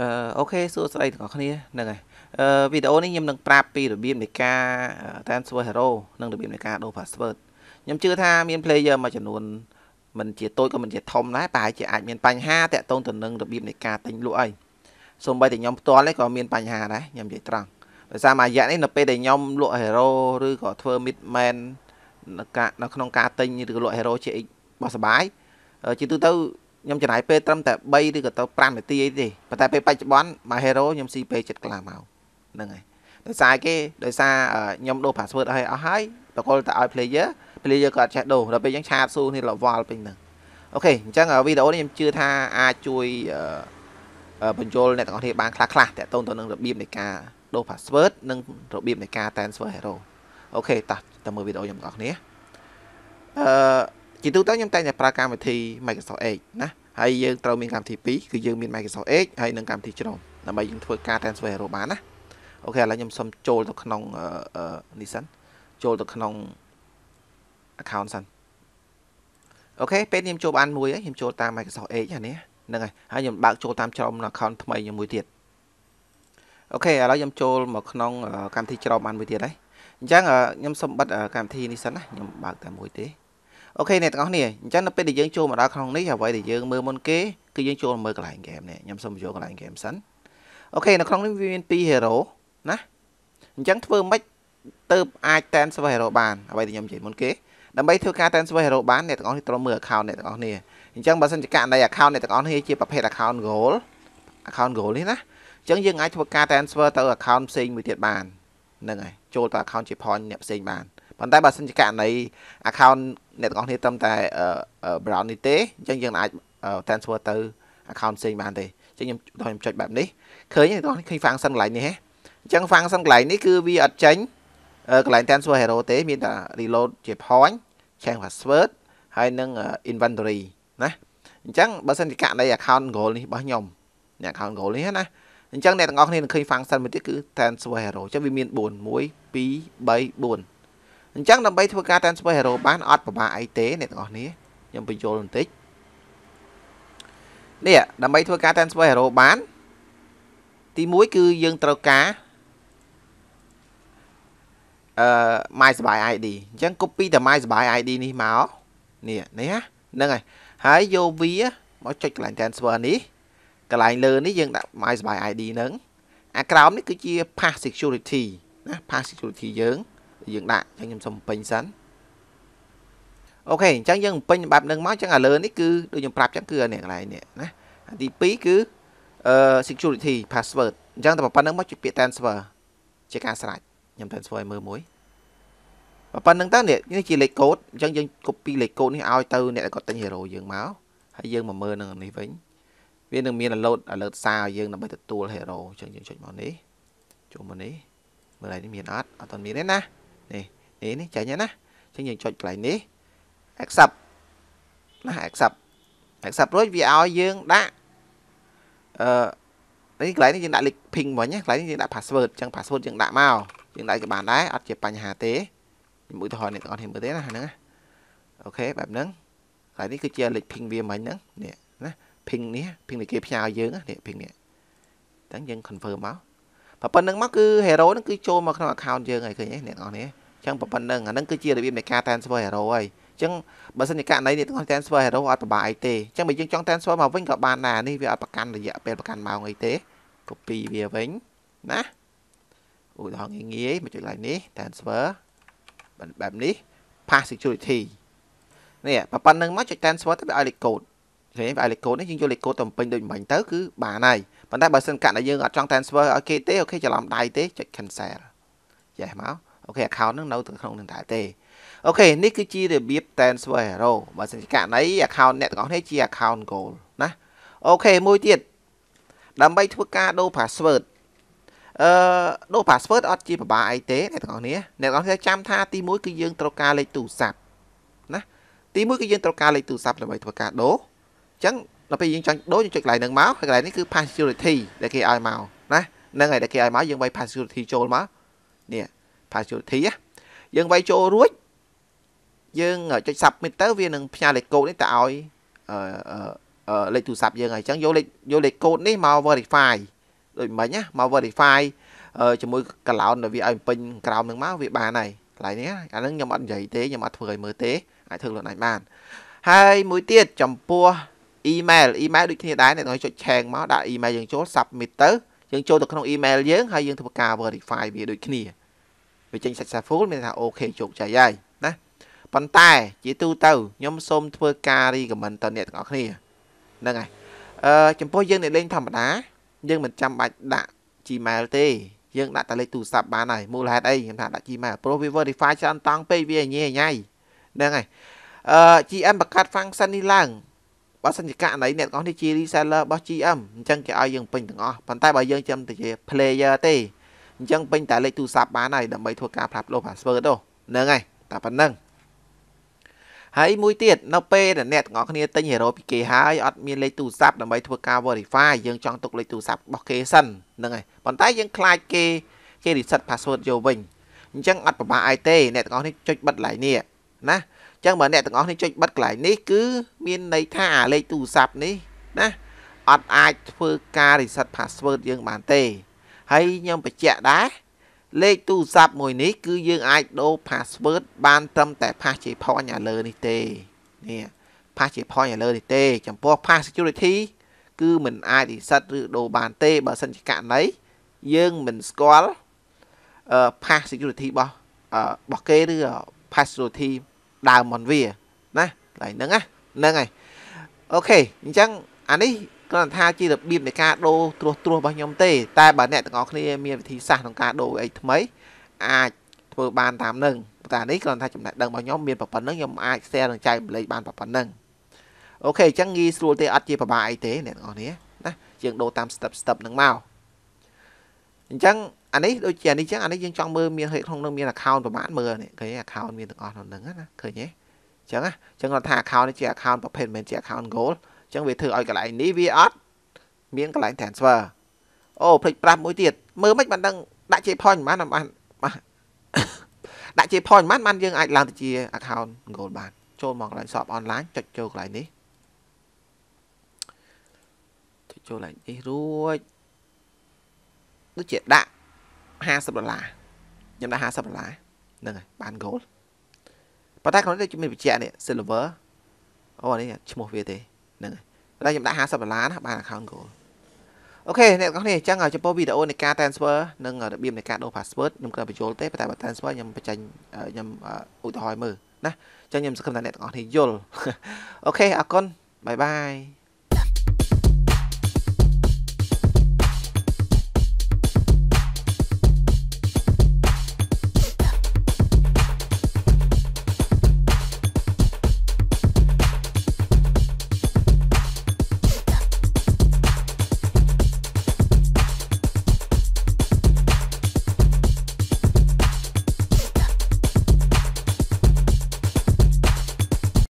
អឺអូខេសួស្តីទាំងអស់គ្នាហ្នឹងហើយអឺវីដេអូនេះខ្ញុំនឹងប្រាប់ពីរបៀបនៃការ transfer hero និងរបៀបនៃការដូរ password ខ្ញុំជឿថាមាន player មួយចំនួនមិនជាតូចក៏មិនជាធំដែរប្រហែលជាអាចមានបញ្ហាតាក់ទងទៅនឹងរបៀបនៃការទិញលក់អីសូម្បីតែខ្ញុំផ្ទាល់នេះក៏មានបញ្ហាដែរខ្ញុំនិយាយត្រង់ដោយសារមករយៈនេះនៅពេលដែលខ្ញុំលក់ hero ឬក៏ធ្វើ midman នៅក្នុងការទិញឬក៏លក់ hero ជា X របស់សបាយជាទូទៅខ្ញុំចំណាយពេលត្រឹមតែ3ឬក៏ទៅ5នាទីអីទេប៉ុន្តែពេលបច្ចុប្បន្នមក Hero ខ្ញុំស៊ីពេល7កន្លះម៉ោងហ្នឹងហើយដោយសារគេដោយសារខ្ញុំដូរ password ឲ្យអស់ហើយបកលទៅឲ្យ player player ក៏អត់ចេះដូរដល់ពេលយើងឆាតស៊ូនេះរវល់ពេញហ្នឹងអូខេអញ្ចឹងវីដេអូនេះខ្ញុំជឿថាអាចជួយបញ្យលអ្នកទាំងអស់គ្នាបានខ្លះខ្លះតាក់ទងទៅនឹងរបៀបនៃការដូរ password និង របៀបនៃការ transfer hero អូខេតោះតើមើលវីដេអូខ្ញុំទាំងអស់គ្នាអឺជាទូទៅខ្ញុំតែងតែប្រើកម្មវិធី Microsoft Edge ណាហើយយើងត្រូវមានកម្មវិធី2គឺយើងមាន Microsoft Edge ហើយនិងកម្មវិធី Chrome ដើម្បីយើងធ្វើការ transfer ឲ្យបានណាអូខេឥឡូវខ្ញុំសុំចូលទៅក្នុងនេះសិនចូលទៅក្នុង account សិនអូខេពេលខ្ញុំចូលបានមួយហើយខ្ញុំចូលតាម Microsoft Edge ហ្នឹងហ្នឹងហើយហើយខ្ញុំបើកចូលតាម Chrome នៅ account ថ្មីខ្ញុំមួយទៀតអូខេឥឡូវខ្ញុំចូលមកក្នុង កម្មវិធី Chrome បានមួយទៀតហើយអញ្ចឹងខ្ញុំសុំបិទកម្មវិធីនេះសិនណាខ្ញុំបើកតែមួយទេអូខេអ្នកទាំងអស់គ្នាអញ្ចឹងនៅពេលដែលយើងចូលមកដល់ក្នុងនេះអ្វីដែលយើងមើលមុនគេគឺយើងចូលមើលកន្លែងហ្គេមនេះខ្ញុំសូមបញ្ចូលកន្លែងហ្គេមសិនអូខេនៅក្នុងនេះវាមាន2 hero ណាអញ្ចឹងធ្វើម៉េចទៅអាចតែន server hero បានអ្វីដែលខ្ញុំនិយាយមុនគេដើម្បីធ្វើការតែន server hero បានអ្នកទាំងអស់នេះត្រូវមើល account អ្នកទាំងអស់គ្នាអញ្ចឹងបើសិនជាកណ្ដី account អ្នកទាំងអស់គ្នាជាប្រភេទ account goal account goal នេះណាអញ្ចឹងយើងអាចធ្វើការ transfer ទៅ account ផ្សេងមួយទៀតបានហ្នឹងហើយចូលទៅ account ជា point អ្នកផ្សេងបានប៉ុន្តែបើសិនជាករណី account អ្នកទាំងអស់គ្នាត្រឹមតែ brown នេះទេអញ្ចឹងយើងអាច transfer ទៅ account ផ្សេងបានទេអញ្ចឹងខ្ញុំខ្ញុំចុចបែបនេះឃើញទេបងឃើញ function កន្លែងនេះហ៎អញ្ចឹង function កន្លែងនេះគឺវាអត់ចេញកន្លែង transfer hero ទេ មានតែ reload ជា point change password ហើយនឹង inventory ណាអញ្ចឹងបើសិនជាករណី account goal នេះរបស់ខ្ញុំអ្នក account goal នេះណាអញ្ចឹងអ្នកទាំងអស់គ្នានឹងឃើញ function មួយទៀតគឺ transfer hero អញ្ចឹងវាមាន4 1 2 3 4អញ្ចឹងដើម្បីធ្វើការ transfer hero បានអត់ពិបាកអីទេអ្នកទាំងអស់នេះខ្ញុំបញ្យល់បន្តិចនេះដើម្បីធ្វើការ transfer hero បាន ទី1គឺយើងត្រូវការអឺ my សបាយ ID អញ្ចឹង copy តែ my សបាយ ID នេះមកនេះនេះហ្នឹងហើយហើយយកវាមកចុចកន្លែង transfer នេះកន្លែងលើនេះយើងដាក់ my សបាយ ID ហ្នឹងអាក្រោមនេះគឺជា pass security ណា pass security យើងយើងដាក់អញ្ចឹងខ្ញុំសុំពេញសិនអូខេអញ្ចឹងយើងពេញបែបហ្នឹងមកអញ្ចឹងឥឡូវនេះគឺដូចខ្ញុំប្រាប់អញ្ចឹងគឺនេះកន្លែងនេះណាទី2គឺអឺ security password អញ្ចឹងតែប៉ុណ្្នឹងមកជួយពាក្យ transfer ជាការស្រាច់ខ្ញុំ transfer ឲ្យមើលមួយប៉ុណ្្នឹងទៅនេះជាលេខកូដអញ្ចឹងយើង copy លេខកូដនេះឲ្យទៅអ្នកដែលគាត់ទិញ hero យើងមកហើយយើងមកមើលនឹងនេះវិញវានឹងមាន alert alert សារឲ្យយើងដើម្បីទទួល hero អញ្ចឹងយើងចុចមកនេះចូលមកនេះមើលឲ្យនេះមានអត់អត់ទាន់មានទេណានេះនេះនេះចាញ់ណាអញ្ចឹងយើងចុចកន្លែងនេះ accept ណា accept accept រួចវាឲ្យយើងដាក់អឺនេះកន្លែងនេះយើងដាក់លេខ ping វិញណាកន្លែងនេះយើងដាក់ password អញ្ចឹង password យើងដាក់មកយើងដាក់ក៏បានដែរអត់ជាបញ្ហាទេខ្ញុំឧទាហរណ៍អ្នកទាំងអស់គ្នាមើលទេណាហ្នឹងអូខេបែបហ្នឹងកន្លែងនេះគឺជាលេខ ping វាមិញហ្នឹងនេះណា ping នេះ ping នេះគេផ្ញើយើងនេះ ping នេះអញ្ចឹងយើង confirm មកប៉ុណ្្នឹងមកគឺ hero ហ្នឹងគឺចូលមកក្នុង account យើងហើយឃើញទេអ្នកនរនេះអញ្ចឹងប៉ុណ្្នឹងអាហ្នឹងគឺជារបៀបនៃការ transfer hero ហើយអញ្ចឹងបើសិនជាករណីនេះទាំងអស់ transfer hero អត់ប្របាអីទេអញ្ចឹងបើយើងចង់ transfer មកវិញក៏បានដែរនេះវាអត់ប្រកាន់រយៈពេលប្រកាន់ម៉ោងអីទេ copy វាវិញណាឧទាហរណ៍ងាយងាយមកចុច line នេះ transfer បែបនេះ pass security នេះប៉ុណ្្នឹងមកចុច transfer ទៅវាឲ្យលេខកូដឃើញវាឲ្យលេខកូដនេះយើងយកលេខកូដទៅពេញដូចមិញទៅគឺបានហើយប៉ុន្តែបើសិនកាត់ដែលយើងអត់ចង់ transfer ឲ្យគេទេអូខេច្រឡំដៃទេចុច cancel ចេះមកអូខេ account ហ្នឹងនៅក្នុងនឹងដែរទេអូខេនេះគឺជារបៀប transfer error បើសិនជាករណី account អ្នកទាំងអស់នេះជា account goal ណាអូខេមួយទៀតដើម្បីធ្វើការដូរ password អឺដូរ password អត់ជាពិបាកអីទេអ្នកទាំងអស់នេះអ្នកទាំងអស់នេះចាំថាទី1គឺយើងត្រូវការលេខទូរស័ព្ទណាទី1គឺយើងត្រូវការលេខទូរស័ព្ទដើម្បីធ្វើការដូរអញ្ចឹងដល់ពេលយើងចង់ដូរយើងចុចកន្លែងហ្នឹងមកហើយកន្លែងនេះគឺ pass security ដែលគេឲ្យមកណាហ្នឹងហើយដែលគេឲ្យមកយើងវាយ pass security ចូលមកនេះ pass security យើងវាយចូលរួចយើងចុច submit ទៅវានឹងផ្ញើលេខកូដនេះទៅឲ្យលេខទូរស័ព្ទយើងហើយអញ្ចឹងយកលេខយកលេខកូដនេះមក verify ដូចមិញណាមក verify ជាមួយក្លោនដែលវាឲ្យពេញក្រោមនឹងមកវាបានហើយកន្លែងនេះអានឹងខ្ញុំអត់និយាយទេខ្ញុំអត់ធ្វើឲ្យមើលទេអាចធ្វើខ្លួនឯងបានហើយមួយទៀតចំពោះ email email ដូចគ្នាដែរអ្នកនរចុចឆែងមកដាក់ email យើងចូល submit ទៅយើងចូលទៅក្នុង email យើងហើយយើងធ្វើការ verify វាដូចគ្នាវាចេញ successful មានថាអូខេជោគជ័យហើយណាប៉ុន្តែជាទូទៅខ្ញុំសូមធ្វើការ recommend ទៅអ្នកទាំងអស់គ្នាហ្នឹងហើយអឺចំពោះយើងអ្នកលេងធម្មតាយើងមិនចាំបាច់ដាក់ Gmail ទេយើងដាក់តែលេខទូរស័ព្ទបានហើយមូលហេតុអីខ្ញុំថាដាក់ Gmail ព្រោះវា verify ច្រើនតង់ពេកវាញ៉ៃញ៉ៃហ្នឹងហើយអឺ GM បង្កើត function នេះឡើងបើសិនជាកណីអ្នកទាំងអស់នេះជា reseller របស់ GM អញ្ចឹងគេឲ្យយើងពេញទាំងអស់ប៉ុន្តែបើយើងចាំតែជា player ទេអញ្ចឹងពេញតែលេខទូរស័ព្ទបានហើយដើម្បីធ្វើការផ្លាស់ប្ដូរ password ទៅហ្នឹងហើយតែប៉ុណ្្នឹងហើយមួយទៀតនៅពេលដែលអ្នកទាំងអស់គ្នាទិញ hero ពីគេហើយអត់មានលេខទូរស័ព្ទដើម្បីធ្វើការ verify យើងចង់ទុកលេខទូរស័ព្ទរបស់គេសិនហ្នឹងហើយប៉ុន្តែយើងខ្លាចគេគេ reset password យកវិញអញ្ចឹងអត់ប្រមាអីទេអ្នកទាំងអស់នេះចុចបិទ line នេះណាចឹងបើអ្នកទាំងអស់នេះចុចបិទកន្លែងនេះគឺមានន័យថាអាលេខទូរស័ព្ទនេះណាអត់អាចធ្វើការ reset password យើងបានទេហើយខ្ញុំបញ្ជាក់ដែរលេខទូរស័ព្ទមួយនេះគឺយើងអាចដូរ password បានត្រឹមតែ pass ជា point ឥឡូវនេះទេនេះ pass ជា point ឥឡូវនេះទេ ចំពោះ pass security គឺមិនអាច reset ឬដូរបានទេ បើសិនជាករណីយើងមិនស្គាល់អឺ pass security របស់របស់គេឬ pass security ដើមមិនវាណាកន្លែងហ្នឹងណាហ្នឹងហើយអូខេអញ្ចឹងអានេះគ្រាន់តែថាជារបៀបនៃការដូរត្រួសត្រាសរបស់ខ្ញុំទេ តែបើអ្នកទាំងអស់គ្នាមានវិធីសាស្ត្រក្នុងការដូរអីថ្មីអាចធ្វើបានតាមនឹងតែនេះគ្រាន់តែចំណេះដឹងរបស់ខ្ញុំមានប៉ុណ្្នឹងខ្ញុំអាច share នឹងចែកចម្លែកបានប៉ុណ្្នឹងអូខេអញ្ចឹងងាយស្រួលទេអត់ជាប្របាអីទេអ្នកទាំងអស់គ្នាណាយើងដូរតាម step step នឹងមកអញ្ចឹងអានេះដូចជាអានេះចឹងអានេះយើងចង់មើលមានហេតុក្នុងនឹងមាន account ប្រមាណមើលនេះឃើញ account មានទាំងអស់ក្នុងនឹងណាឃើញទេចឹងណាចឹងគាត់ថា account នេះជា account ប្រភេទមិនមែនជា account goal ចឹងវាធ្វើឲ្យកន្លែងនេះវាអត់មានកន្លែង transfer អូភ្លេចប្រាប់មួយទៀតមើលមិនបានដឹងដាក់ JPoint ប៉ុន្មានបានបាទដាក់ JPoint ប៉ុន្មានបានយើងអាចឡើងទៅជា account goal បាន ចូលមកកន្លែង shop online ចុចចូលកន្លែងនេះចុចចូលកន្លែងនេះរួចដូចជាដាក់50ដុល្លារខ្ញុំដាក់50ដុល្លារហ្នឹងហើយបាន goal ប៉ុន្តែក្នុងនេះមានបញ្ជាក់នេះ silver អូអានេះឈ្មោះវាទេហ្នឹងហើយប៉ុន្តែខ្ញុំដាក់50ដុល្លារណាបាន account goal អូខេអ្នកទាំងនេះអញ្ចឹងចំពោះវីដេអូនៃការ transfer និងរបៀបនៃការដូរ password ខ្ញុំគ្រាន់តែបញ្យល់ទេប៉ុន្តែបើ transfer ខ្ញុំបញ្ចេញខ្ញុំឧទាហរណ៍មើលណាអញ្ចឹងខ្ញុំសង្ឃឹមថាអ្នកទាំងអស់គ្នាយល់អូខេអរគុណបាយបាយ